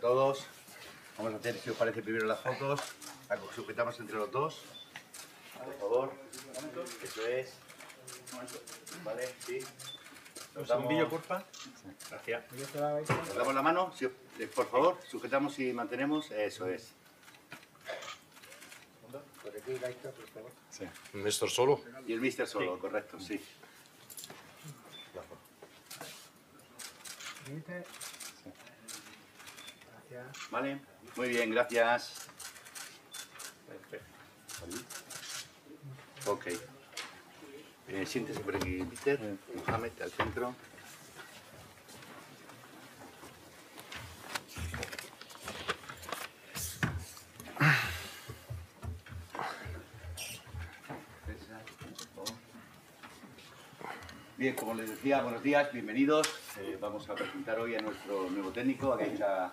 todos. Vamos a hacer, si os parece, primero las fotos. La sujetamos entre los dos. Por favor. Eso es. ¿Vale? Sí. ¿Nos damos... un porfa? Gracias. ¿Nos damos la mano? Eh, por favor, sujetamos y mantenemos. Eso es. Sí. Mister solo. Y el Mister solo, sí. correcto, sí. Vale, muy bien, gracias. Ok. siente eh, siéntese por aquí, Peter. Mohamed, al centro. Bien, como les decía, buenos días, bienvenidos. Eh, vamos a presentar hoy a nuestro nuevo técnico, a está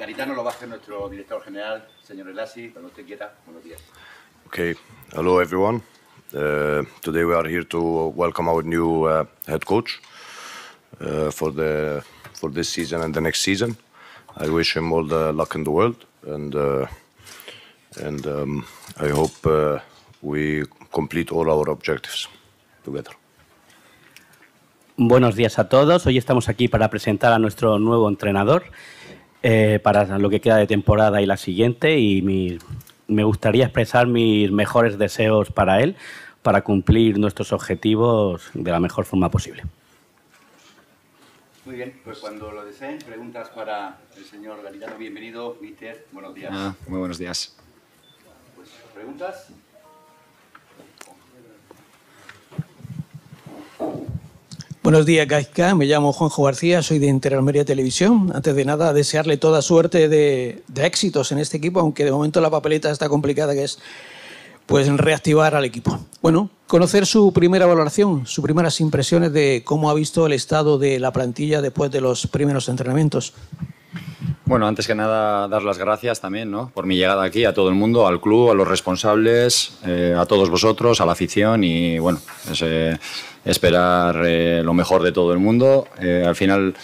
Garitano lo va a hacer nuestro director general, señor Elasi, cuando usted quiera. Buenos días. Okay, hello everyone. Uh, today we are here to welcome our new uh, head coach uh, for the for this season and the next season. I wish him all the luck in the world, and and um, I hope we complete all our objectives together. Buenos días a todos. Hoy estamos aquí para presentar a nuestro nuevo entrenador. Eh, para lo que queda de temporada y la siguiente y me gustaría expresar mis mejores deseos para él, para cumplir nuestros objetivos de la mejor forma posible. Muy bien, pues cuando lo deseen, preguntas para el señor Garillano. Bienvenido, Víctor. Buenos días. Ah, muy buenos días. Pues, ¿Preguntas? Buenos días, Me llamo Juanjo García, soy de Interalmería Televisión. Antes de nada, desearle toda suerte de, éxitos en este equipo, aunque de momento la papeleta está complicada, que es pues reactivar al equipo. Bueno, conocer su primera valoración, sus primeras impresiones de cómo ha visto el estado de la plantilla después de los primeros entrenamientos. Bueno, antes que nada, dar las gracias también ¿no? por mi llegada aquí, a todo el mundo, al club, a los responsables, eh, a todos vosotros, a la afición y bueno, eh, esperar eh, lo mejor de todo el mundo. al final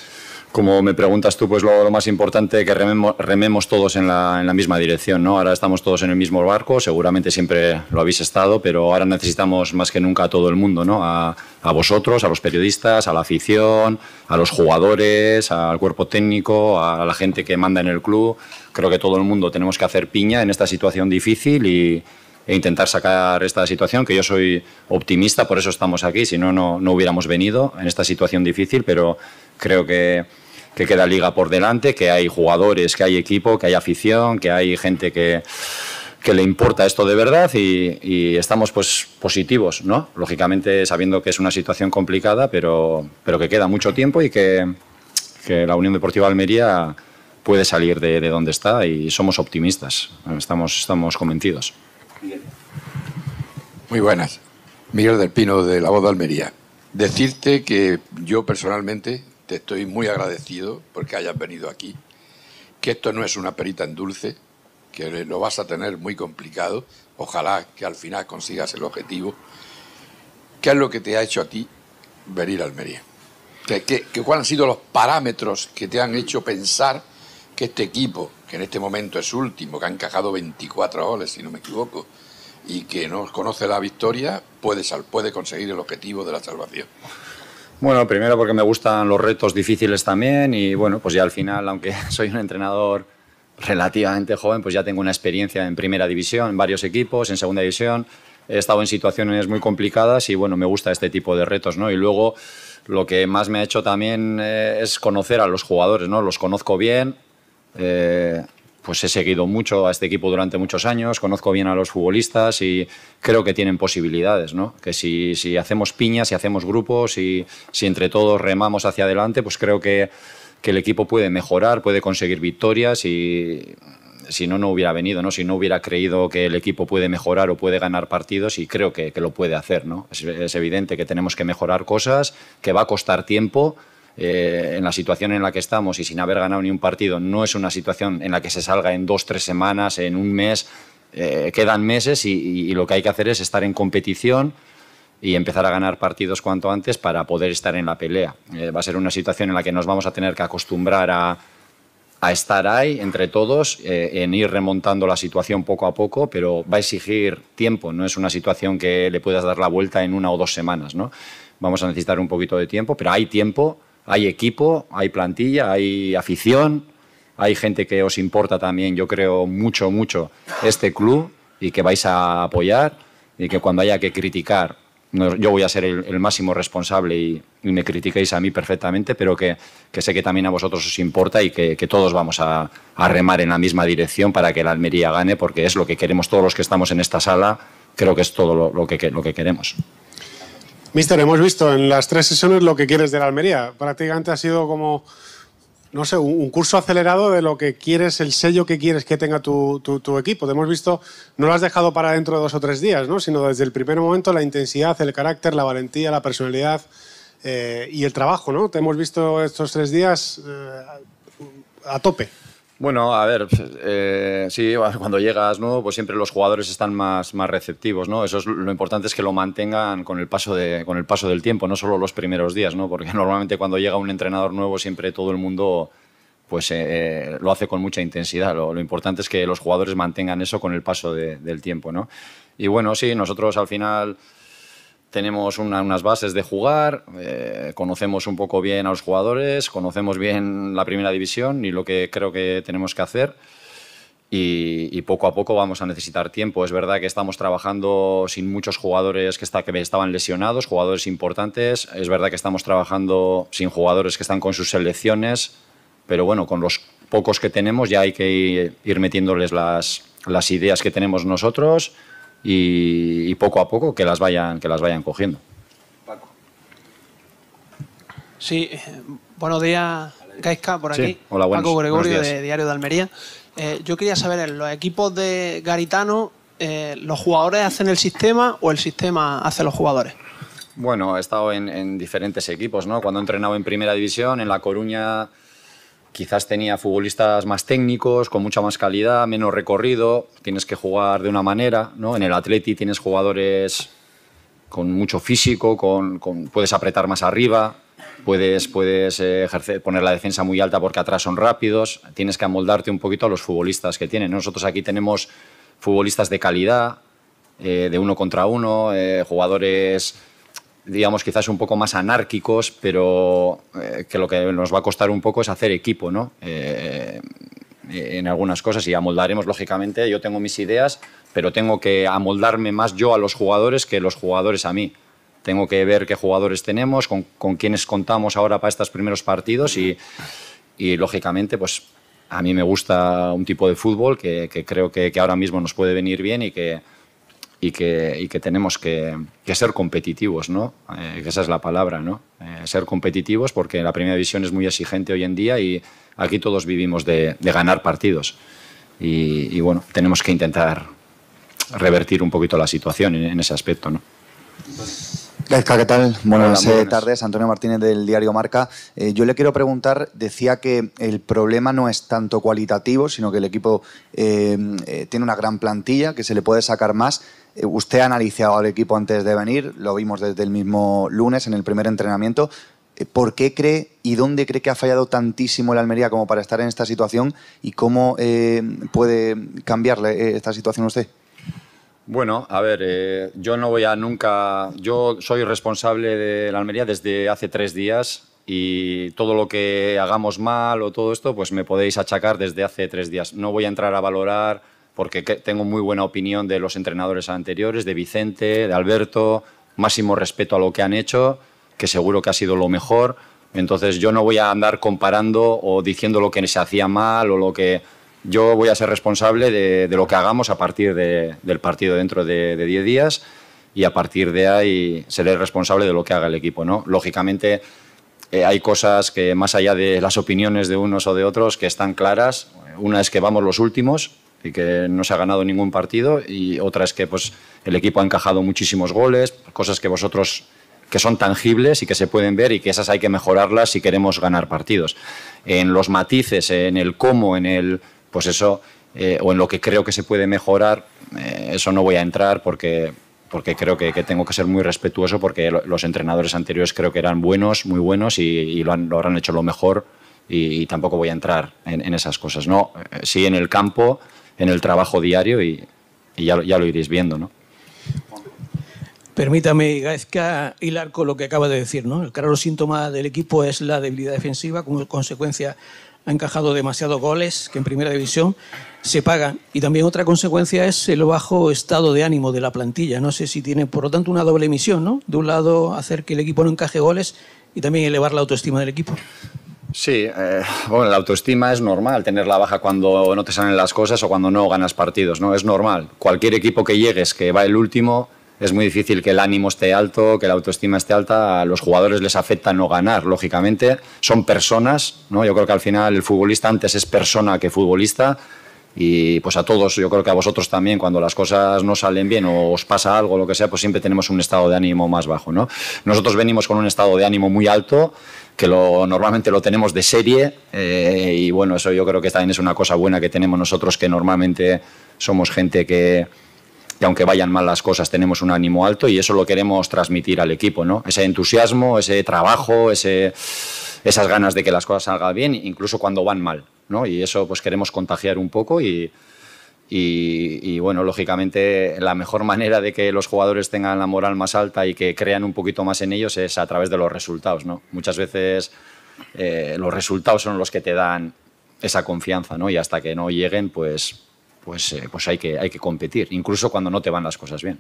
como me preguntas tú, pues lo, más importante es que rememos todos en la, misma dirección, ¿no? Ahora estamos todos en el mismo barco, seguramente siempre lo habéis estado, pero ahora necesitamos más que nunca a todo el mundo, ¿no? A, vosotros, a los periodistas, a la afición, a los jugadores, al cuerpo técnico, a la gente que manda en el club. Creo que todo el mundo tenemos que hacer piña en esta situación difícil y, e intentar sacar esta situación, que yo soy optimista, por eso estamos aquí, si no, no hubiéramos venido en esta situación difícil, pero creo que que queda liga por delante, que hay jugadores, que hay equipo, que hay afición, que hay gente que, le importa esto de verdad y, estamos pues positivos, ¿no? Lógicamente sabiendo que es una situación complicada, pero, pero que queda mucho tiempo y que, la Unión Deportiva Almería puede salir de, donde está y somos optimistas, estamos, estamos convencidos. Muy buenas. Miguel del Pino de La Voz de Almería. Decirte que yo personalmente te estoy muy agradecido porque hayas venido aquí, que esto no es una perita en dulce, que lo vas a tener muy complicado, ojalá que al final consigas el objetivo. ¿Qué es lo que te ha hecho a ti venir a Almería? ¿Qué, qué, cuáles han sido los parámetros que te han hecho pensar que este equipo, que en este momento es último, que ha encajado 24 goles, si no me equivoco, y que no conoce la victoria, puede, puede conseguir el objetivo de la salvación? Bueno, primero porque me gustan los retos difíciles también y bueno, pues ya al final, aunque soy un entrenador relativamente joven, pues ya tengo una experiencia en primera división, en varios equipos, en segunda división. He estado en situaciones muy complicadas y bueno, me gusta este tipo de retos, ¿no? Y luego lo que más me ha hecho también eh, es conocer a los jugadores, ¿no? Los conozco bien. Eh, pues he seguido mucho a este equipo durante muchos años, conozco bien a los futbolistas y creo que tienen posibilidades, ¿no? Que si, si hacemos piñas, si hacemos grupos, y si entre todos remamos hacia adelante, pues creo que, que el equipo puede mejorar, puede conseguir victorias y si no, no hubiera venido, ¿no? Si no hubiera creído que el equipo puede mejorar o puede ganar partidos y creo que, que lo puede hacer, ¿no? Es, es evidente que tenemos que mejorar cosas, que va a costar tiempo, eh, en la situación en la que estamos y sin haber ganado ni un partido, no es una situación en la que se salga en dos, tres semanas, en un mes. Eh, quedan meses y, lo que hay que hacer es estar en competición, y empezar a ganar partidos cuanto antes para poder estar en la pelea. Eh, va a ser una situación en la que nos vamos a tener que acostumbrar a, a estar ahí entre todos, en ir remontando la situación poco a poco, pero va a exigir tiempo, no es una situación que le puedas dar la vuelta en una o dos semanas. ¿no? Vamos a necesitar un poquito de tiempo, pero hay tiempo hay equipo, hay plantilla, hay afición, hay gente que os importa también, yo creo, mucho, mucho este club y que vais a apoyar y que cuando haya que criticar, yo voy a ser el, máximo responsable y, me critiquéis a mí perfectamente, pero que, sé que también a vosotros os importa y que, todos vamos a, remar en la misma dirección para que la Almería gane, porque es lo que queremos todos los que estamos en esta sala, creo que es todo lo, que, lo que queremos. Mister, hemos visto en las tres sesiones lo que quieres de la Almería. Prácticamente ha sido como, no sé, un curso acelerado de lo que quieres, el sello que quieres que tenga tu, equipo. Te hemos visto, no lo has dejado para dentro de dos o tres días, sino desde el primer momento la intensidad, el carácter, la valentía, la personalidad eh, y el trabajo. ¿no? Te hemos visto estos tres días eh, a tope. Bueno, a ver, eh, sí, cuando llegas, nuevo, Pues siempre los jugadores están más, más receptivos, ¿no? Eso es lo importante es que lo mantengan con el paso con el paso del tiempo, no solo los primeros días, ¿no? Porque normalmente cuando llega un entrenador nuevo siempre todo el mundo pues eh, eh, lo hace con mucha intensidad. Lo, importante es que los jugadores mantengan eso con el paso del tiempo, ¿no? Y bueno, sí, nosotros al final tenemos unas bases de jugar, eh, conocemos un poco bien a los jugadores, conocemos bien la primera división y lo que creo que tenemos que hacer. Y, y, poco a poco vamos a necesitar tiempo. Es verdad que estamos trabajando sin muchos jugadores que, está, que estaban lesionados, jugadores importantes. Es verdad que estamos trabajando sin jugadores que están con sus selecciones, pero bueno, con los pocos que tenemos ya hay que ir metiéndoles las, las ideas que tenemos nosotros y, poco a poco que las vayan, que las vayan cogiendo. Paco. Sí, eh, buenos días, Gaisca, por aquí. hola, Paco Gregorio, de Diario de Almería. Eh, yo quería saber, en los equipos de Garitano, eh, ¿los jugadores hacen el sistema o el sistema hace los jugadores? Bueno, he estado en, en diferentes equipos, ¿no? Cuando he entrenado en Primera División, en La Coruña quizás tenía futbolistas más técnicos, con mucha más calidad, menos recorrido, tienes que jugar de una manera, ¿no? En el Atleti tienes jugadores con mucho físico, con, puedes apretar más arriba, puedes, puedes eh, ejercer, poner la defensa muy alta porque atrás son rápidos, tienes que amoldarte un poquito a los futbolistas que tienen. Nosotros aquí tenemos futbolistas de calidad, eh, de uno contra uno, eh, jugadores digamos, quizás un poco más anárquicos, pero eh, que lo que nos va a costar un poco es hacer equipo, ¿no? Eh, eh, en algunas cosas y amoldaremos, lógicamente, yo tengo mis ideas, pero tengo que amoldarme más yo a los jugadores que los jugadores a mí. Tengo que ver qué jugadores tenemos, con, con quiénes contamos ahora para estos primeros partidos y, y, lógicamente, pues a mí me gusta un tipo de fútbol que, que creo que, que ahora mismo nos puede venir bien y que, y que, tenemos que, ser competitivos, ¿no? Eh, esa es la palabra, ¿no? Eh, ser competitivos porque la primera división es muy exigente hoy en día y aquí todos vivimos de, ganar partidos. Y, bueno, tenemos que intentar revertir un poquito la situación en, ese aspecto, ¿no? ¿qué tal? Eh, buenas, tardes. Antonio Martínez del diario Marca. yo le quiero preguntar, decía que el problema no es tanto cualitativo, sino que el equipo tiene una gran plantilla, que se le puede sacar más. Usted ha analizado al equipo antes de venir, lo vimos desde el mismo lunes en el primer entrenamiento. Eh, ¿Por qué cree y dónde cree que ha fallado tantísimo el Almería como para estar en esta situación y cómo eh, puede cambiarle eh, esta situación a usted? Bueno, a ver, yo no voy a nunca. Yo soy responsable de Almería desde hace tres días y todo lo que hagamos mal o todo esto, pues me podéis achacar desde hace tres días. No voy a entrar a valorar porque tengo muy buena opinión de los entrenadores anteriores, de Vicente, de Alberto, máximo respeto a lo que han hecho, que seguro que ha sido lo mejor. Entonces yo no voy a andar comparando o diciendo lo que se hacía mal o lo que... Yo voy a ser responsable de, lo que hagamos a partir del partido dentro de 10 días y a partir de ahí seré responsable de lo que haga el equipo. ¿no? Lógicamente eh, hay cosas que más allá de las opiniones de unos o de otros que están claras. Una es que vamos los últimos, que no se ha ganado ningún partido y otra es que pues, el equipo ha encajado muchísimos goles, cosas que vosotros que son tangibles y que se pueden ver y que esas hay que mejorarlas si queremos ganar partidos. En los matices, en el cómo, en el pues eso eh, o en lo que creo que se puede mejorar, eh, eso no voy a entrar porque porque creo que, que, tengo que ser muy respetuoso porque los entrenadores anteriores creo que eran buenos, muy buenos y, lo, han, lo, habrán hecho lo mejor y, y tampoco voy a entrar en, en, esas cosas. No, eh, sí en el campo en el trabajo diario y, ya, lo iréis viendo, ¿no? Permítame, Gaezka, hilar con lo que acaba de decir, ¿no? El claro síntoma del equipo es la debilidad defensiva, como consecuencia ha encajado demasiados goles que en primera división se pagan. Y también otra consecuencia es el bajo estado de ánimo de la plantilla. No sé si tiene, por lo tanto, una doble misión, ¿no? De un lado, hacer que el equipo no encaje goles y también elevar la autoestima del equipo. Sí, eh, bueno, la autoestima es normal tenerla baja cuando no te salen las cosas o cuando no ganas partidos, ¿no? Es normal. Cualquier equipo que llegues que va el último, es muy difícil que el ánimo esté alto, que la autoestima esté alta. A los jugadores les afecta no ganar, lógicamente. Son personas, ¿no? Yo creo que al final el futbolista antes es persona que futbolista. Y pues a todos, yo creo que a vosotros también, cuando las cosas no salen bien o os pasa algo, lo que sea, pues siempre tenemos un estado de ánimo más bajo, ¿no? Nosotros venimos con un estado de ánimo muy alto que lo, normalmente lo tenemos de serie eh, y bueno, eso yo creo que también es una cosa buena que tenemos nosotros, que normalmente somos gente que, que aunque vayan mal las cosas tenemos un ánimo alto y eso lo queremos transmitir al equipo, ¿no? Ese entusiasmo, ese trabajo, ese, esas ganas de que las cosas salgan bien, incluso cuando van mal, ¿no? Y eso pues queremos contagiar un poco y y, bueno, lógicamente la mejor manera de que los jugadores tengan la moral más alta y que crean un poquito más en ellos es a través de los resultados, ¿no? Muchas veces eh, los resultados son los que te dan esa confianza, ¿no? Y hasta que no lleguen, pues, pues, eh, pues hay, que, hay que competir, incluso cuando no te van las cosas bien.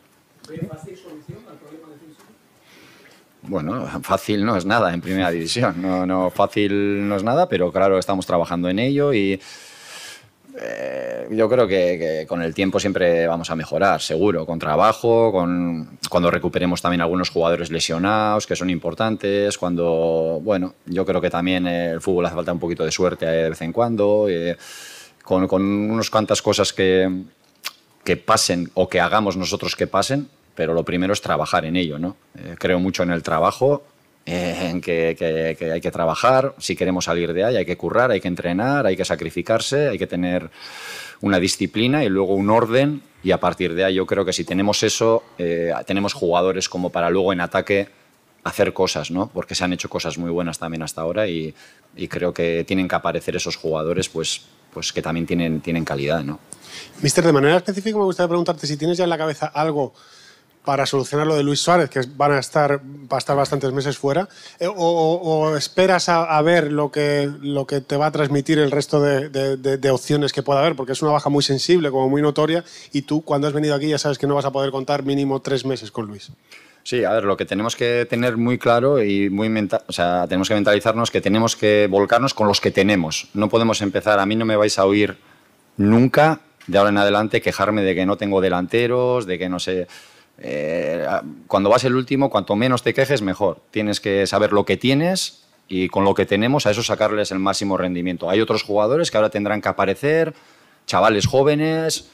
fácil solución al problema de Bueno, fácil no es nada en primera división, no, no, fácil no es nada, pero claro, estamos trabajando en ello y eh, yo creo que, con el tiempo siempre vamos a mejorar, seguro, con trabajo, con cuando recuperemos también algunos jugadores lesionados que son importantes, cuando, bueno, yo creo que también eh, el fútbol hace falta un poquito de suerte eh, de vez en cuando, con, unas cuantas cosas que, pasen o que hagamos nosotros que pasen, pero lo primero es trabajar en ello, ¿no? creo mucho en el trabajo, en que, hay que trabajar, si queremos salir de ahí hay que currar, hay que entrenar, hay que sacrificarse, hay que tener una disciplina y luego un orden y a partir de ahí yo creo que si tenemos eso, eh, tenemos jugadores como para luego en ataque hacer cosas, ¿no? Porque se han hecho cosas muy buenas también hasta ahora y, creo que tienen que aparecer esos jugadores pues, pues que también tienen, tienen calidad, ¿no? Mister, de manera específica me gustaría preguntarte si tienes ya en la cabeza algo para solucionar lo de Luis Suárez, que van a estar, va a estar bastantes meses fuera? Eh, ¿O, esperas a, ver lo que, te va a transmitir el resto de, opciones que pueda haber? Porque es una baja muy sensible, como muy notoria, y tú cuando has venido aquí ya sabes que no vas a poder contar mínimo tres meses con Luis. Sí, a ver, lo que tenemos que tener muy claro y muy mental, o sea, tenemos que mentalizarnos que tenemos que volcarnos con los que tenemos. No podemos empezar, a mí no me vais a oír nunca de ahora en adelante quejarme de que no tengo delanteros, de que no sé, eh, cuando vas el último, cuanto menos te quejes, mejor. Tienes que saber lo que tienes y con lo que tenemos a eso sacarles el máximo rendimiento. Hay otros jugadores que ahora tendrán que aparecer, chavales jóvenes,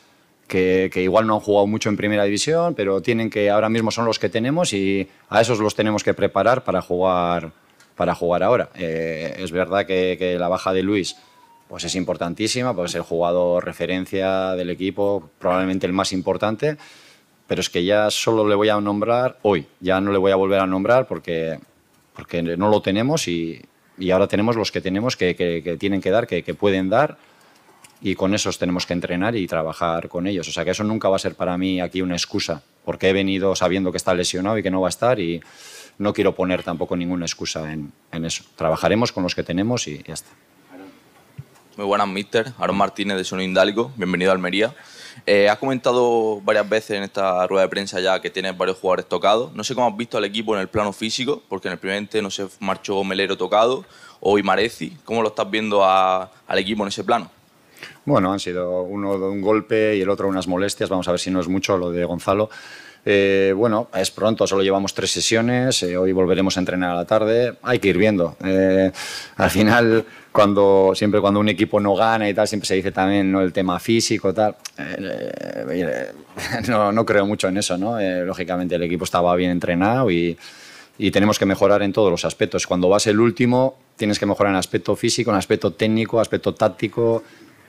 que, que, igual no han jugado mucho en primera división, pero tienen que ahora mismo son los que tenemos y a esos los tenemos que preparar para jugar, para jugar ahora. Eh, es verdad que, que, la baja de Luis pues es importantísima, pues es el jugador referencia del equipo, probablemente el más importante pero es que ya solo le voy a nombrar hoy, ya no le voy a volver a nombrar porque, porque no lo tenemos y, y ahora tenemos los que tenemos que, que, tienen que dar, que, que, pueden dar y con esos tenemos que entrenar y trabajar con ellos. O sea que eso nunca va a ser para mí aquí una excusa, porque he venido sabiendo que está lesionado y que no va a estar y no quiero poner tampoco ninguna excusa en, en eso. Trabajaremos con los que tenemos y ya está. Muy buenas, Mister. Aaron Martínez de Sonido Hidalgo. Bienvenido a Almería. Eh, has comentado varias veces en esta rueda de prensa ya que tienes varios jugadores tocados. No sé cómo has visto al equipo en el plano físico, porque en el primer no se marchó Melero tocado o Imareci. ¿Cómo lo estás viendo al equipo en ese plano? Bueno, han sido uno de un golpe y el otro unas molestias. Vamos a ver si no es mucho lo de Gonzalo. Eh, bueno, es pronto, solo llevamos tres sesiones, eh, hoy volveremos a entrenar a la tarde, hay que ir viendo. Eh, al final, siempre cuando un equipo no gana y tal, siempre se dice también ¿no? el tema físico tal. No, creo mucho en eso, ¿no? lógicamente el equipo estaba bien entrenado y, y tenemos que mejorar en todos los aspectos. Cuando vas el último, tienes que mejorar en aspecto físico, en aspecto técnico, aspecto táctico,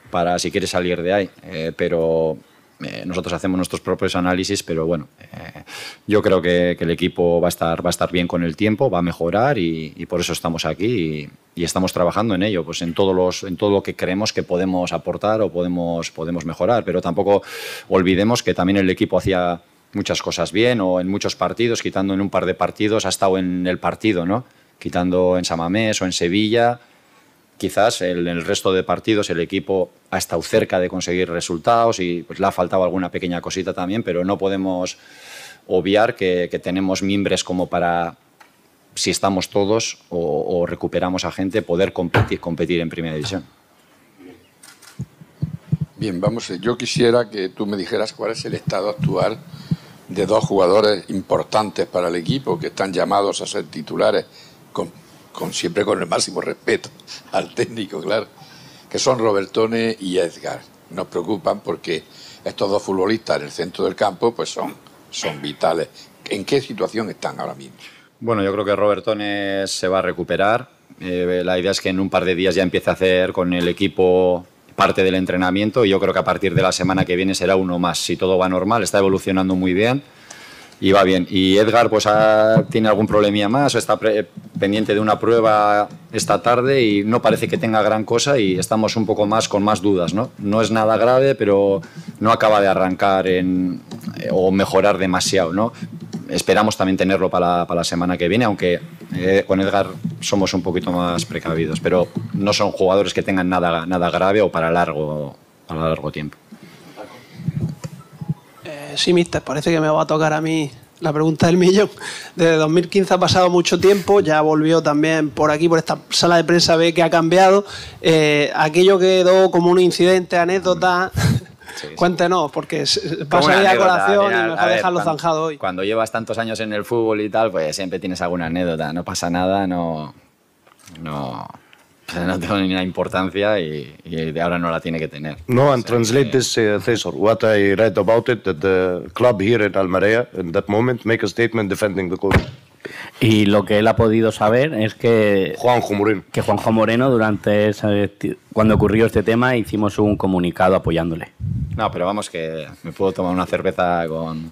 para si quieres salir de ahí. pero eh, nosotros hacemos nuestros propios análisis, pero bueno, eh, yo creo que, el equipo va a, estar, va a estar bien con el tiempo, va a mejorar y, por eso estamos aquí y, estamos trabajando en ello, pues en, todo lo que creemos que podemos aportar o podemos, podemos mejorar, pero tampoco olvidemos que también el equipo hacía muchas cosas bien o en muchos partidos, quitando en un par de partidos, ha estado en el partido, ¿no? quitando en Samamés o en Sevilla, quizás el, el resto de partidos el equipo ha estado cerca de conseguir resultados y pues, le ha faltado alguna pequeña cosita también, pero no podemos obviar que, tenemos mimbres como para, si estamos todos o, recuperamos a gente, poder competir, competir en primera división. Bien, vamos, eh, yo quisiera que tú me dijeras cuál es el estado actual de dos jugadores importantes para el equipo que están llamados a ser titulares con siempre con el máximo respeto al técnico, claro, que son Robertone y Edgar. Nos preocupan porque estos dos futbolistas en el centro del campo pues son, son vitales. ¿En qué situación están ahora mismo? Bueno, yo creo que Robertone se va a recuperar. Eh, la idea es que en un par de días ya empiece a hacer con el equipo parte del entrenamiento y yo creo que a partir de la semana que viene será uno más. Si todo va normal, está evolucionando muy bien y va bien. Y Edgar, pues tiene algún problemilla más, está pendiente de una prueba esta tarde y no parece que tenga gran cosa y estamos un poco más con más dudas, ¿no? No es nada grave, pero no acaba de arrancar en, eh, o mejorar demasiado, ¿no? Esperamos también tenerlo para, la semana que viene, aunque eh, con Edgar somos un poquito más precavidos, pero no son jugadores que tengan nada, nada grave o para largo, para largo tiempo sí, mister, parece que me va a tocar a mí la pregunta del millón. Desde 2015 ha pasado mucho tiempo, ya volvió también por aquí, por esta sala de prensa, ve que ha cambiado. Eh, aquello quedó como un incidente, anécdota. Cuéntenos, porque pasa ahí a colación y mejor dejarlo zanjado hoy. Cuando llevas tantos años en el fútbol y tal, pues siempre tienes alguna anécdota. No pasa nada, no. No, no tengo ninguna importancia y, y, de ahora no la tiene que tener. No, and translate que... this, uh, What I read about it, that the club here at Almería, in that moment, make a statement defending the coach. Y lo que él ha podido saber es que Juanjo Moreno, que Juanjo Moreno durante cuando ocurrió este tema hicimos un comunicado apoyándole. No, pero vamos que me puedo tomar una cerveza con,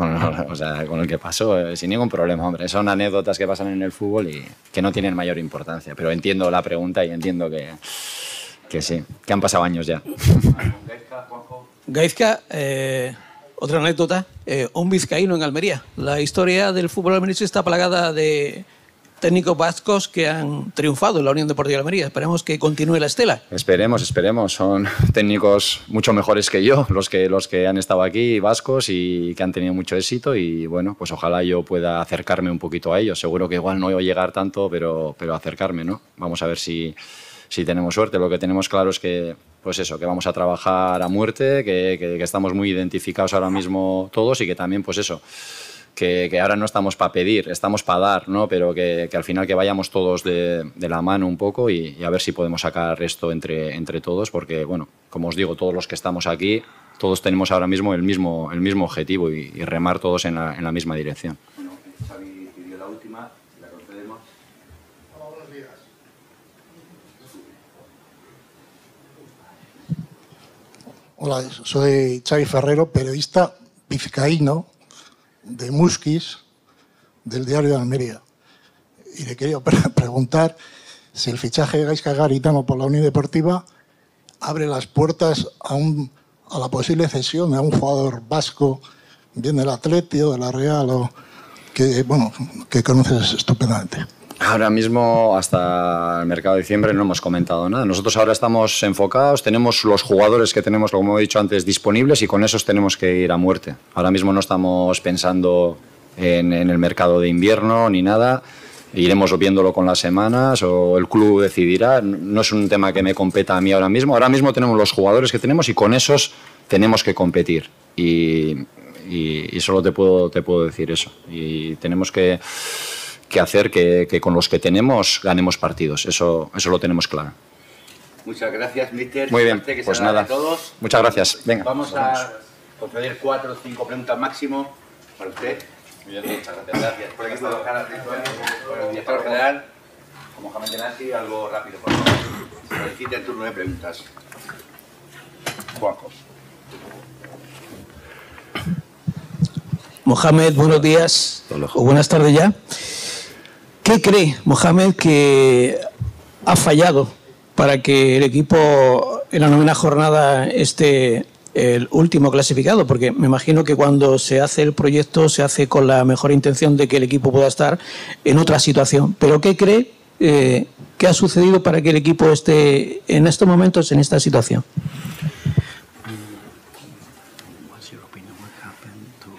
con, o el que pasó, eh, sin ningún problema, hombre. Son anécdotas que pasan en el fútbol y que no tienen mayor importancia, pero entiendo la pregunta y entiendo que, sí, que han pasado años ya. Gaizka, eh, otra anécdota, eh, un vizcaíno en Almería. La historia del fútbol almeriense está plagada de técnicos vascos que han triunfado en la Unión Deportiva de Almería. Esperemos que continúe la estela. Esperemos, esperemos. Son técnicos mucho mejores que yo, los que, los que han estado aquí, vascos, y que han tenido mucho éxito. Y bueno, pues ojalá yo pueda acercarme un poquito a ellos. Seguro que igual no voy a llegar tanto, pero, pero acercarme, ¿no? Vamos a ver si, tenemos suerte. Lo que tenemos claro es que, pues eso, que vamos a trabajar a muerte, que estamos muy identificados ahora mismo todos y que también, pues eso que, ahora no estamos para pedir, estamos para dar, ¿no? pero que, al final que vayamos todos de, la mano un poco y, a ver si podemos sacar esto entre, entre todos, porque, bueno, como os digo, todos los que estamos aquí, todos tenemos ahora mismo el mismo, el mismo objetivo y, remar todos en la, misma dirección. Bueno, Hola, Hola, soy Xavi Ferrero, periodista ¿no? de Musquis del diario de Almería. Y le quería preguntar si el fichaje de Gaisca Garitano por la Deportiva abre las puertas a, la posible cesión a un jugador vasco, bien del Atlético o de la Real, o que, bueno, que conoces estupendamente. Ahora mismo, hasta el mercado de diciembre, no hemos comentado nada. Nosotros ahora estamos enfocados, tenemos los jugadores que tenemos, como he dicho antes, disponibles y con esos tenemos que ir a muerte. Ahora mismo no estamos pensando en, el mercado de invierno ni nada. Iremos viéndolo con las semanas o el club decidirá. No es un tema que me competa a mí ahora mismo. Ahora mismo tenemos los jugadores que tenemos y con esos tenemos que competir. Y, y solo te puedo, te puedo decir eso. Y tenemos que que hacer que, que, con los que tenemos ganemos partidos. Eso, eso lo tenemos claro. Muchas gracias, Mister. Muy bien, que pues nada. todos. Muchas gracias. Venga. Vamos a conceder cuatro o cinco preguntas máximo para usted. bien, muchas gracias. Gracias. Por aquí está el director general, Mohamed Nazi, algo rápido, por favor. Solicite el turno de preguntas. Juanjo. Mohamed, buenos días. O buenas tardes ya. ¿Qué cree Mohamed que ha fallado para que el equipo en la novena jornada esté el último clasificado, porque me imagino que cuando se hace el proyecto se hace con la mejor intención de que el equipo pueda estar en otra situación. Pero ¿qué cree eh, que ha sucedido para que el equipo esté en estos momentos en esta situación? opinion what happened to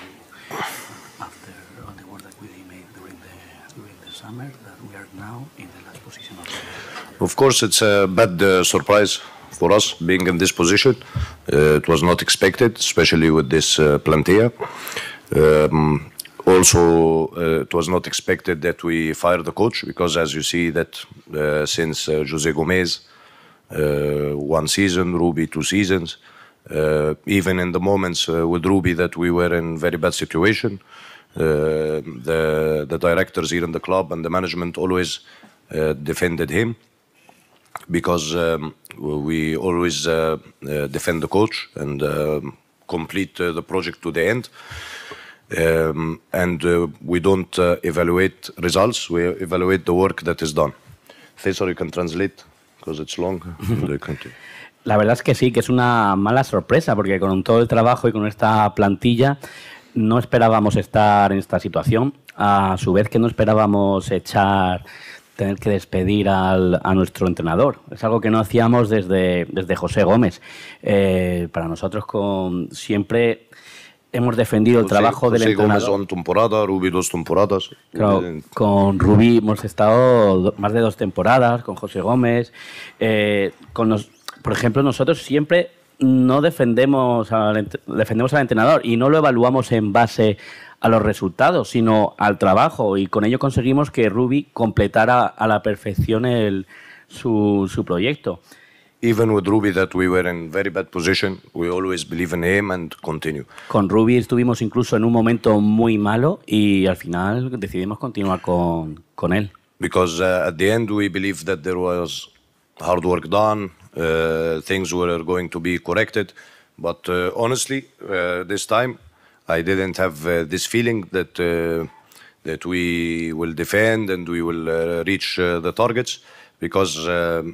uh, after all the work that we made during the during the summer that we are now in the last position of the Of course, it's a bad uh, surprise for us being in this position. Uh, it was not expected, especially with this uh, plantia. Um, also, uh, it was not expected that we fired the coach because, as you see, that uh, since uh, Jose Gomez, one season, Ruby, two seasons, uh, even in the moments uh, with Ruby that we were in very bad situation, uh, the the directors here in the club and the management always defended him because um, we always defend the coach and complete the project to the end. Um, and uh, we don't uh, evaluate results, we evaluate the work that is done. Thesor, you can translate because it's long. La verdad es que sí, que es una mala sorpresa, porque con todo el trabajo y con esta plantilla no esperábamos estar en esta situación. A su vez que no esperábamos echar, tener que despedir al, a nuestro entrenador. Es algo que no hacíamos desde, desde José Gómez. Eh, para nosotros con, siempre hemos defendido el trabajo del José Gómez una temporada, Rubí dos temporadas. Eh, con Rubí hemos estado más de dos temporadas, con José Gómez, eh, con los por ejemplo, nosotros siempre no defendemos al, defendemos al entrenador y no lo evaluamos en base a los resultados, sino al trabajo. Y con ello conseguimos que Ruby completara a la perfección su, su proyecto. Even Con Ruby estuvimos incluso en un momento muy malo y al final decidimos continuar con, con él. Because uh, at the end we believe that work done, Uh, things were going to be corrected. But uh, honestly, uh, this time I didn't have this feeling that that we will defend and we will reach the targets because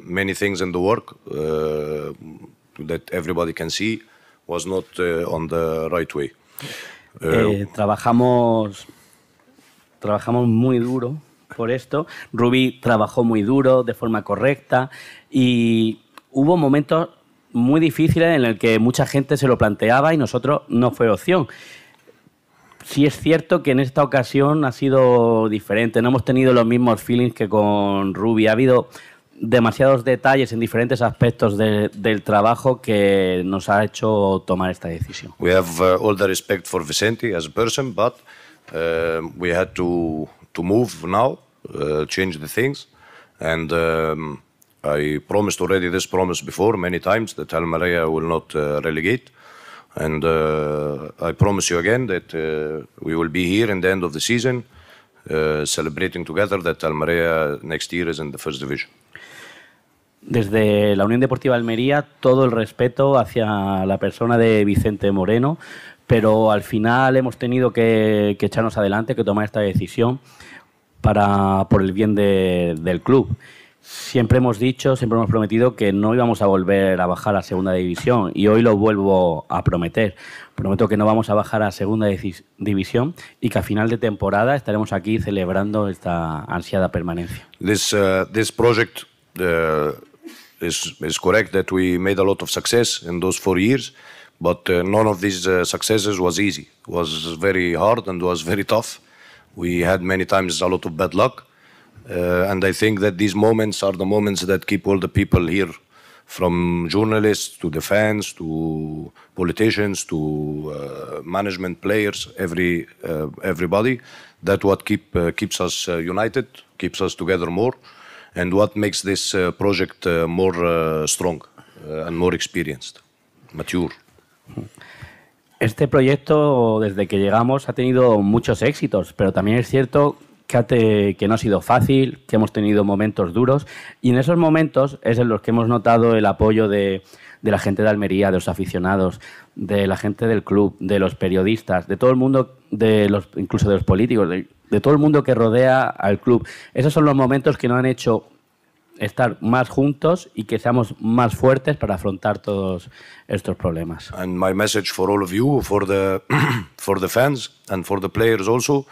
many things in the work that everybody can see was not on the right way. Eh, trabajamos, trabajamos muy duro por esto. Ruby trabajó muy duro, de forma correcta, y hubo momentos muy difíciles en el que mucha gente se lo planteaba y nosotros no fue opción. Sí es cierto que en esta ocasión ha sido diferente, no hemos tenido los mismos feelings que con Ruby, ha habido demasiados detalles en diferentes aspectos del trabajo que nos ha hecho tomar esta decisión. We have uh, all the Vicente as a person, but uh, we had to to move now, uh, change the things, and um, I promised already this promise before many times that Al will not uh, relegate. And uh, I promise you again that uh, we will be here in the end of the season uh, celebrating together that next year is in the first division. Desde la Unión Deportiva Almería, todo el respeto hacia la persona de Vicente Moreno, pero al final hemos tenido que, que echarnos adelante, que tomar esta decisión para, por el bien de, del club. Siempre hemos dicho, siempre hemos prometido que no íbamos a volver a bajar a segunda división y hoy lo vuelvo a prometer. Prometo que no vamos a bajar a segunda división y que a final de temporada estaremos aquí celebrando esta ansiada permanencia. This uh, this project uh, is is correct that we made a lot of success in those four years, but uh, none of these successes was easy. It was very hard and was very tough. We had many times a lot of bad luck. Uh, and I think that these moments are the moments that keep all the people here, from journalists to the fans to politicians to uh, management players, every uh, everybody. That what keep keeps us united, keeps us together more, and what makes this project more strong and more experienced, mature. Este proyecto, desde que llegamos, ha tenido muchos éxitos, pero también es cierto que, no ha sido fácil, que hemos tenido momentos duros y en esos momentos es en los que hemos notado el apoyo de, la gente de Almería, de los aficionados, de la gente del club, de los periodistas, de todo el mundo, de los, incluso de los políticos, de, todo el mundo que rodea al club. Esos son los momentos que nos han hecho estar más juntos y que seamos más fuertes para afrontar todos estos problemas. And my message for all of you, for the for the fans and for the players also.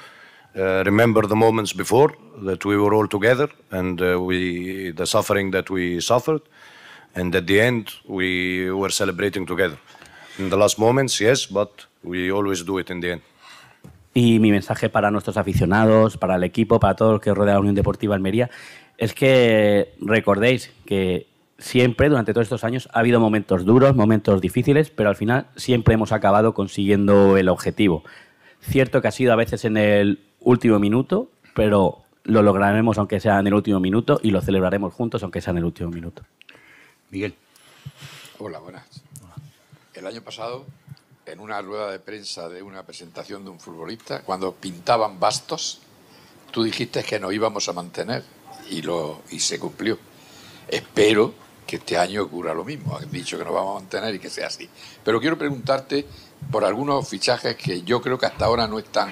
Uh, remember the moments before together moments y mi mensaje para nuestros aficionados para el equipo para todos los que rodean la Unión Deportiva Almería es que recordéis que siempre durante todos estos años ha habido momentos duros momentos difíciles pero al final siempre hemos acabado consiguiendo el objetivo cierto que ha sido a veces en el último minuto, pero lo lograremos aunque sea en el último minuto y lo celebraremos juntos aunque sea en el último minuto. Miguel. Hola, buenas. El año pasado, en una rueda de prensa de una presentación de un futbolista, cuando pintaban bastos, tú dijiste que nos íbamos a mantener y, lo, y se cumplió. Espero que este año ocurra lo mismo. has dicho que nos vamos a mantener y que sea así. Pero quiero preguntarte por algunos fichajes que yo creo que hasta ahora no están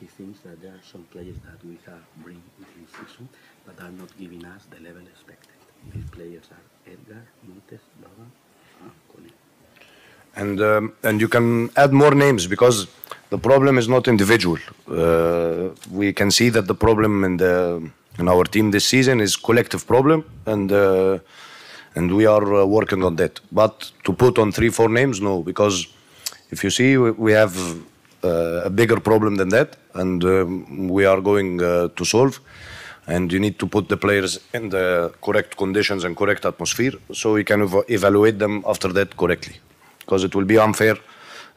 he thinks that there are some players that we have bring in this season but are not giving us the level expected. These players are Edgar, Montes, Logan, and Colin. And, um, and you can add more names because the problem is not individual. Uh, we can see that the problem in, the, in our team this season is collective problem and uh, and we are uh, working on that. But to put on three, four names, no, because if you see, we have uh, a bigger problem than that, and um, we are going uh, to solve. And you need to put the players in the correct conditions and correct atmosphere, so we can ev evaluate them after that correctly. Because it will be unfair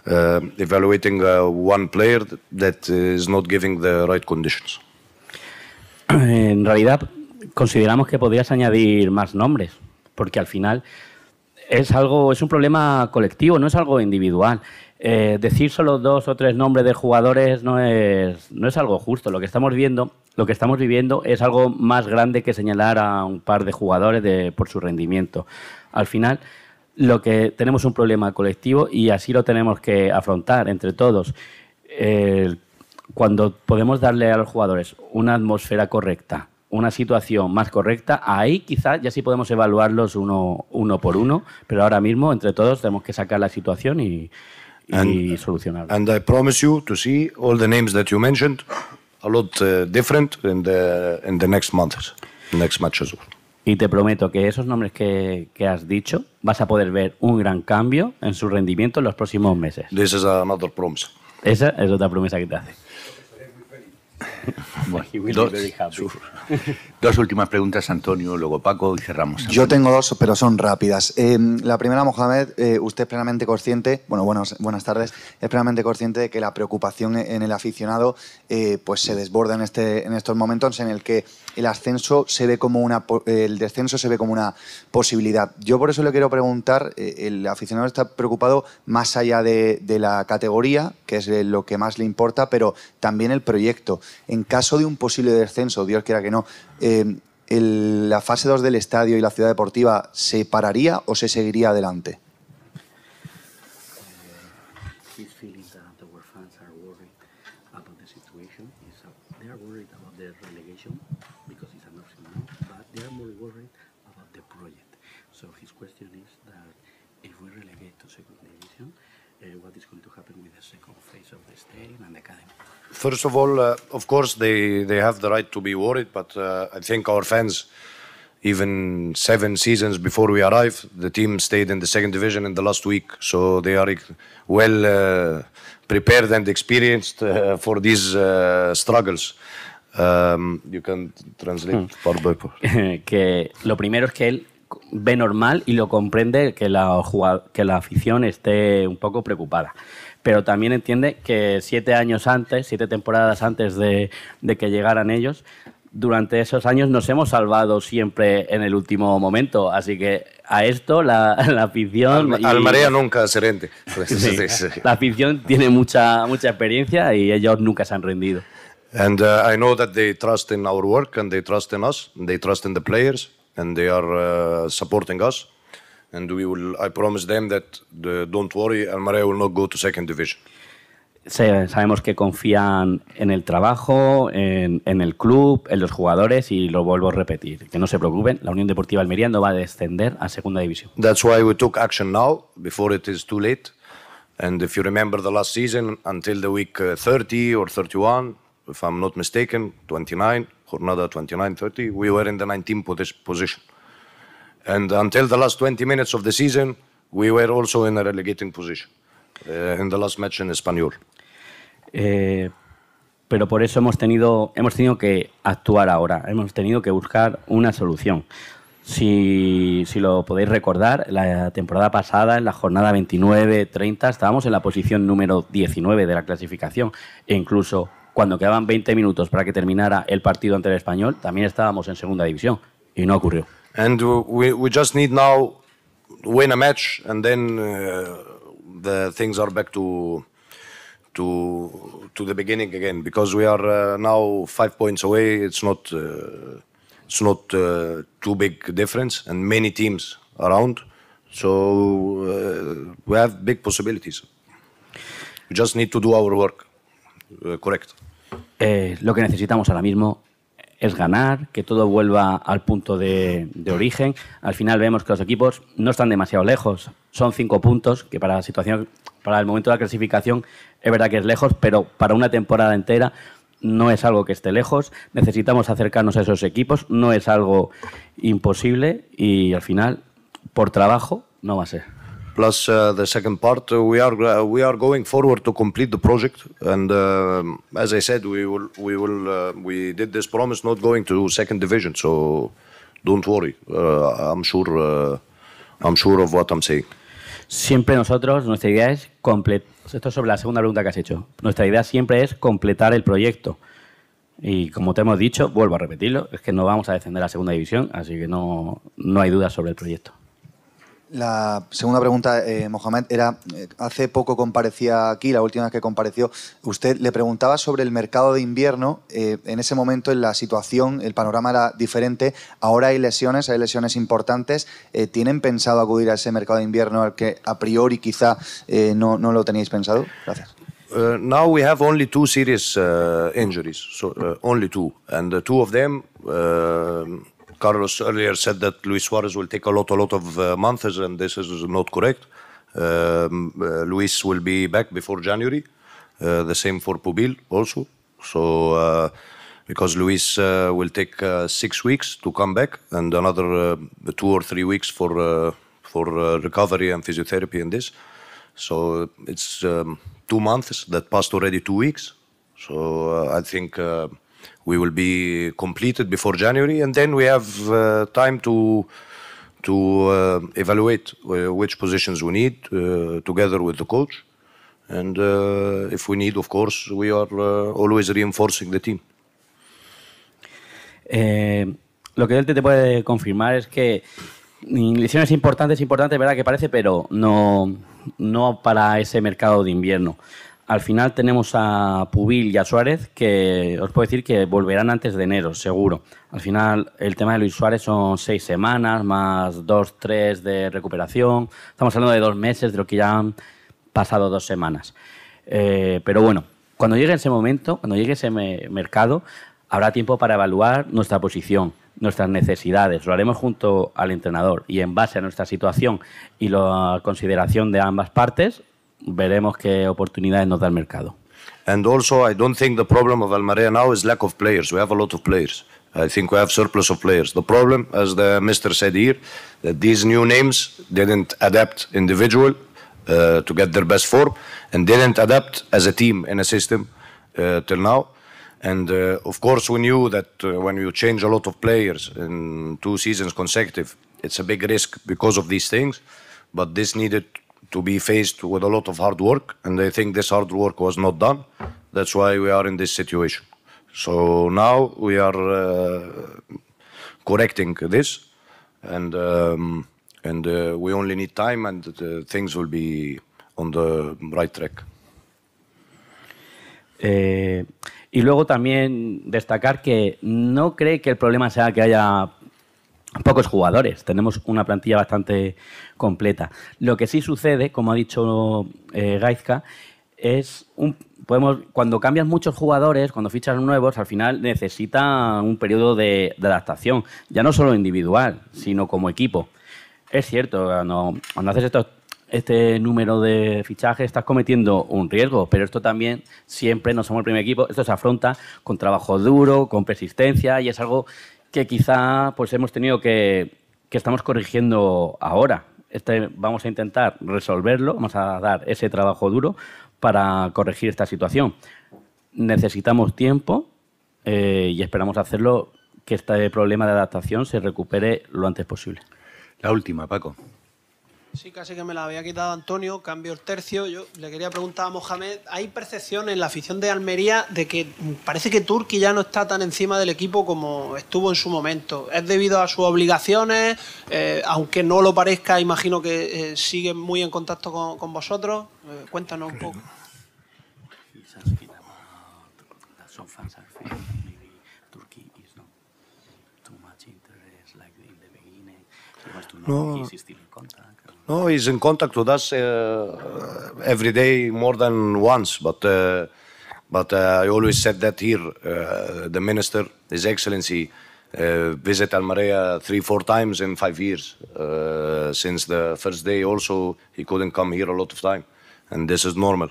uh, evaluating one player that is not giving the right conditions. En realidad, consideramos que podrías añadir más nombres, porque al final es algo, es un problema colectivo, no es algo individual. Eh, decir solo dos o tres nombres de jugadores no es, no es algo justo. Lo que estamos viendo, lo que estamos viviendo es algo más grande que señalar a un par de jugadores por su rendimiento. Al final, lo que tenemos un problema colectivo y así lo tenemos que afrontar entre todos. cuando podemos darle a los jugadores una atmósfera correcta, una situación más correcta, ahí quizás ya sí podemos evaluarlos uno, uno por uno, pero ahora mismo entre todos tenemos que sacar la situación y, y Y te prometo que esos nombres que, has dicho vas a poder ver un gran cambio en su rendimiento en los próximos meses. Esa es otra promesa que te hace. dos, últimas preguntas, Antonio, luego Paco y cerramos. Yo tengo dos, pero son rápidas. Em, la primera, Mohamed, eh, usted es plenamente consciente, bueno, buenas, tardes, es plenamente consciente de que la preocupación e-, en el aficionado eh, pues se desborda en, este, en estos momentos en el que el ascenso se ve como una, el descenso se ve como una posibilidad. Yo por eso le quiero preguntar, eh, el aficionado está preocupado más allá de la categoría, que es lo que más le importa, pero también el proyecto en caso de un posible descenso, Dios quiera que no, eh, la fase 2 del estadio y la ciudad deportiva se pararía o se seguiría adelante? First of all, uh, of course, they, they have the right to be worried, but uh, I think our fans, even seven seasons before we arrived, the team stayed in the second division in the last week. So they are uh, well uh, prepared and experienced uh, for these uh, struggles. Um, you can translate hmm. part que lo primero es que él ve normal y lo comprende que la, que la afición esté un poco preocupada. pero también entiende que siete años antes, siete temporadas antes de, que llegaran ellos, durante esos años nos hemos salvado siempre en el último momento. Así que a esto la, la afición... Al, Marea nunca se Pues, La afición tiene mucha, mucha experiencia y ellos nunca se han rendido. And uh, I know that they trust in our work and they trust in us, the and we will. I promise them that the, don't worry, Almería will not go to second division. sabemos que confían en el trabajo, en, en, el club, en los jugadores y lo vuelvo a repetir, que no se preocupen, la Unión Deportiva Almería no va a descender a segunda división. That's why we took action now before it is too late. And if you remember the last season until the week 30 uh, or 31, if I'm not mistaken, 29, jornada 29-30, we were in the 19th position. And until the last 20 minutes of the season, we were also in a relegating position uh, in the last match in Español. Eh, pero por eso hemos tenido, hemos tenido que actuar ahora, hemos tenido que buscar una solución. Si, si lo podéis recordar, la temporada pasada, en la jornada 29-30, estábamos en la posición número 19 de la clasificación e incluso cuando quedaban 20 minutos para que terminara el partido ante el español, también estábamos en segunda división y no ocurrió. and we, we just need now win a match and then uh, the things are back to to to the beginning again because we are uh, now five points away it's not uh, it's not uh, too big difference and many teams around so uh, we have big possibilities we just need to do our work uh, correct eh, lo que necesitamos ahora mismo es ganar, que todo vuelva al punto de, de, origen. Al final vemos que los equipos no están demasiado lejos. Son cinco puntos, que para la situación, para el momento de la clasificación, es verdad que es lejos, pero para una temporada entera no es algo que esté lejos. Necesitamos acercarnos a esos equipos, no es algo imposible y al final, por trabajo, no va a ser plus uh, the second part. Uh, we are uh, we are going forward to complete the project, and uh, as I said, we will we will we did this promise not going to second division. So don't worry, I'm sure I'm sure of what I'm saying. Siempre nosotros, nuestra idea es completar, esto es sobre la segunda pregunta que has hecho, nuestra idea siempre es completar el proyecto. Y como te hemos dicho, vuelvo a repetirlo, es que no vamos a descender a segunda división, así que no, no hay dudas sobre el proyecto. La segunda pregunta, eh, Mohamed, era, eh, hace poco comparecía aquí, la última vez que compareció, usted le preguntaba sobre el mercado de invierno, eh, en ese momento en la situación, el panorama era diferente, ahora hay lesiones, hay lesiones importantes, ¿tienen pensado acudir a ese mercado de invierno al que a priori quizá no, no lo teníais pensado? Gracias. Uh, now we have only two serious uh, injuries, so uh, only two, and the two of them Carlos earlier said that Luis Suarez will take a lot, a lot of uh, months, and this is not correct. Um, uh, Luis will be back before January. Uh, the same for Pubil also. So uh, because Luis uh, will take uh, six weeks to come back and another two or three weeks for for recovery and physiotherapy and this. So it's um, two months that passed already two weeks. So I think we will be completed before January, and then we have uh, time to to uh, evaluate uh, which positions we need uh, together with the coach, and uh, if we need, of course, we are uh, always reinforcing the team. Eh, lo que él te puede confirmar es que lesiones importantes, importantes, verdad que parece, pero no no para ese mercado de invierno. Al final tenemos a Pubil y a Suárez, que os puedo decir que volverán antes de enero, seguro. Al final, el tema de Luis Suárez son seis semanas, más dos, tres de recuperación. Estamos hablando de dos meses, de lo que ya han pasado dos semanas. Eh, pero bueno, cuando llegue ese momento, cuando llegue ese mercado, habrá tiempo para evaluar nuestra posición, nuestras necesidades. Lo haremos junto al entrenador y en base a nuestra situación y la consideración de ambas partes, veremos qué oportunidades nos da el mercado. And also, I don't think the problem of Almería now is lack of players. We have a lot of players. I think we have surplus of players. The problem, as the Mister said here, that these new names didn't adapt individual uh, to get their best form and didn't adapt as a team in a system uh, till now. And uh, of course, we knew that uh, when you change a lot of players in two seasons consecutive, it's a big risk because of these things. But this needed to be faced with a lot of hard work, and I think this hard work was not done. That's why we are in this situation. So now we are uh, correcting this, and um, and uh, we only need time, and uh, things will be on the right track. Eh, y luego también destacar que no cree que el problema sea que haya pocos jugadores. Tenemos una plantilla bastante completa. Lo que sí sucede, como ha dicho eh, Gaizka, es un, podemos, cuando cambias muchos jugadores, cuando fichas nuevos, al final necesita un periodo de, adaptación, ya no solo individual, sino como equipo. Es cierto, cuando, cuando haces este número de fichajes estás cometiendo un riesgo, pero esto también siempre no somos el primer equipo, esto se afronta con trabajo duro, con persistencia y es algo que quizá pues hemos tenido que, que estamos corrigiendo ahora. Este, vamos a intentar resolverlo, vamos a dar ese trabajo duro para corregir esta situación. Necesitamos tiempo eh, y esperamos hacerlo que este problema de adaptación se recupere lo antes posible. La última, Paco. Sí, casi que me la había quitado Antonio, cambio el tercio. Yo le quería preguntar a Mohamed, ¿hay percepción en la afición de Almería de que parece que Turki ya no está tan encima del equipo como estuvo en su momento? ¿Es debido a sus obligaciones? Eh, aunque no lo parezca, imagino que eh, sigue muy en contacto con, vosotros. Eh, cuéntanos un poco. No, No, he's in contact with us uh, every day more than once. But uh, but uh, I always said that here, uh, the minister, His Excellency, uh, visit Almeria three, four times in five years. Uh, since the first day, also he couldn't come here a lot of time, and this is normal.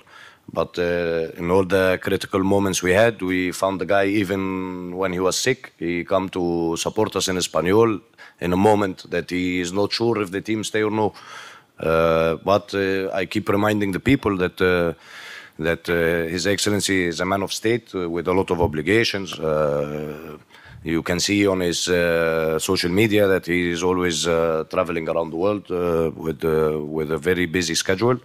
But in all the critical moments we had, we found the guy even when he was sick. He come to support us in Espanol in a moment that he is not sure if the team stay or no. Uh, but uh, I keep reminding the people that uh, that His Excellency is a man of state with a lot of obligations. you can see on his social media that he is always traveling around the world with with a very busy schedule.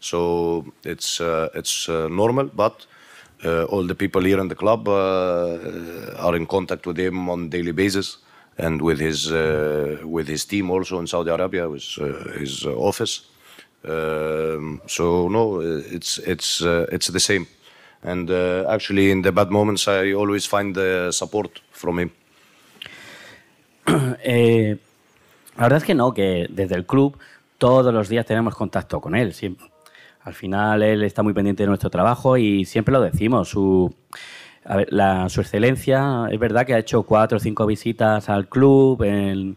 So it's it's normal, but. Uh, all the people here in the club uh, are in contact with him on daily basis. and with his uh, with his team also in Saudi Arabia, with his uh, uh, office. Um, so no, it's it's it's the same. And actually, in the bad moments, I always find the support from him. Eh, la verdad es que no, que desde el club todos los días tenemos contacto con él. Siempre. Al final él está muy pendiente de nuestro trabajo y siempre lo decimos. Su, su excelencia es verdad que ha hecho cuatro o cinco visitas al club, pero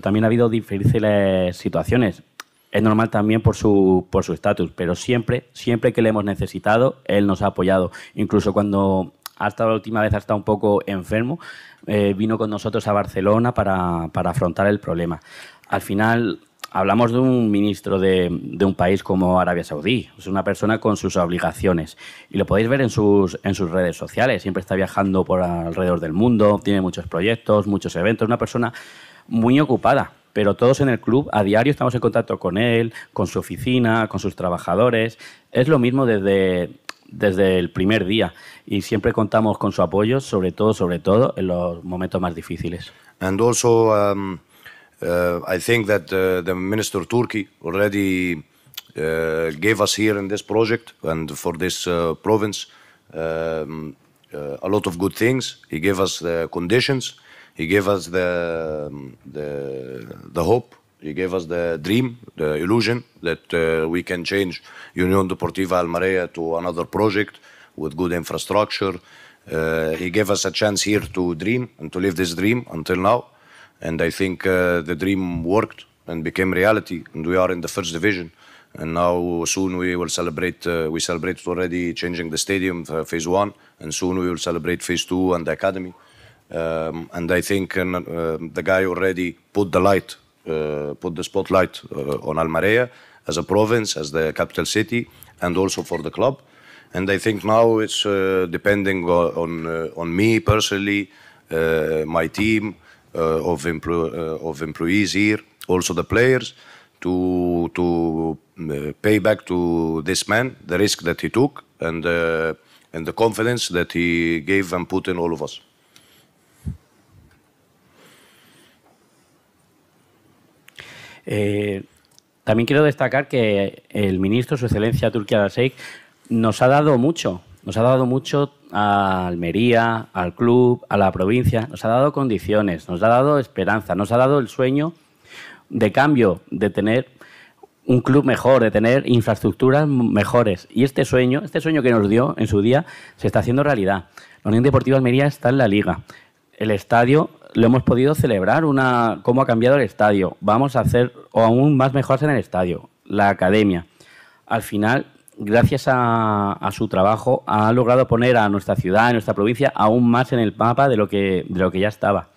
también ha habido difíciles situaciones. Es normal también por su por su estatus, pero siempre, siempre que le hemos necesitado, él nos ha apoyado. Incluso cuando hasta la última vez, ha estado un poco enfermo, eh, vino con nosotros a Barcelona para, para afrontar el problema. Al final, hablamos de un ministro de, un país como Arabia Saudí, es una persona con sus obligaciones. Y lo podéis ver en sus, en sus redes sociales, siempre está viajando por alrededor del mundo, tiene muchos proyectos, muchos eventos, Es una persona muy ocupada. Pero todos en el club a diario estamos en contacto con él, con su oficina, con sus trabajadores. Es lo mismo desde, desde el primer día y siempre contamos con su apoyo, sobre todo, sobre todo en los momentos más difíciles. And also, um, Uh, I think that uh, the Minister Turki already uh, gave us here in this project and for this province um, a lot of good things. He gave us the conditions. He gave us the, um, the, the hope he gave us the dream, the illusion that uh, we can change Union Deportiva Almeria to another project with good infrastructure. Uh, he gave us a chance here to dream and to live this dream until now. And I think uh, the dream worked and became reality. And we are in the first division. And now soon we will celebrate. Uh, we celebrated already changing the stadium, uh, phase one, and soon we will celebrate phase two and the academy. Um, and I think uh, the guy already put the light, uh, put the spotlight uh, on Almeria as a province, as the capital city, and also for the club. And I think now it's depending on on, me personally, my team, Eh, of, eh, of employees here, also the players, to to eh, pay back to this man the risk that he took and and the confidence that he gave and put in all of us. Eh, también quiero destacar que el ministro, Su Excelencia Turquía Daseik, nos ha dado mucho, nos ha dado mucho a Almería, al club, a la provincia, nos ha dado condiciones, nos ha dado esperanza, nos ha dado el sueño de cambio, de tener un club mejor, de tener infraestructuras mejores. Y este sueño, este sueño que nos dio en su día, se está haciendo realidad. La Unión Deportiva Almería está en la liga. El estadio lo hemos podido celebrar, una, cómo ha cambiado el estadio. Vamos a hacer o aún más mejoras en el estadio, la academia. Al final, gracias a, su trabajo, ha logrado poner a nuestra ciudad, a nuestra provincia, aún más en el mapa de lo que, de lo que ya estaba.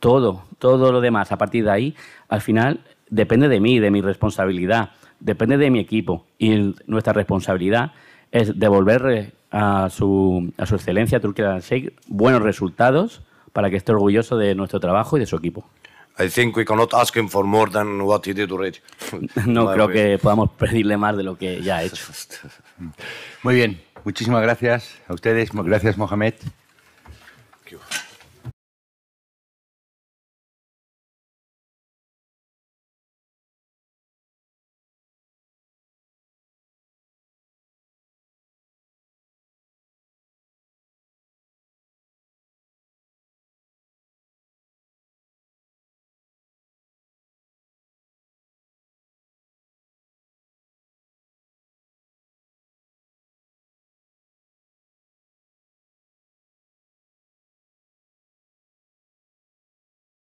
Todo, todo lo demás, a partir de ahí, al final depende de mí, de mi responsabilidad, depende de mi equipo. Y nuestra responsabilidad es devolverle eh, a su, a su excelencia, Turquía Sheikh, buenos resultados para que esté orgulloso de nuestro trabajo y de su equipo. I think we cannot ask no creo que podamos pedirle más de lo que ya ha hecho. Muy bien, muchísimas gracias a ustedes, gracias Mohamed.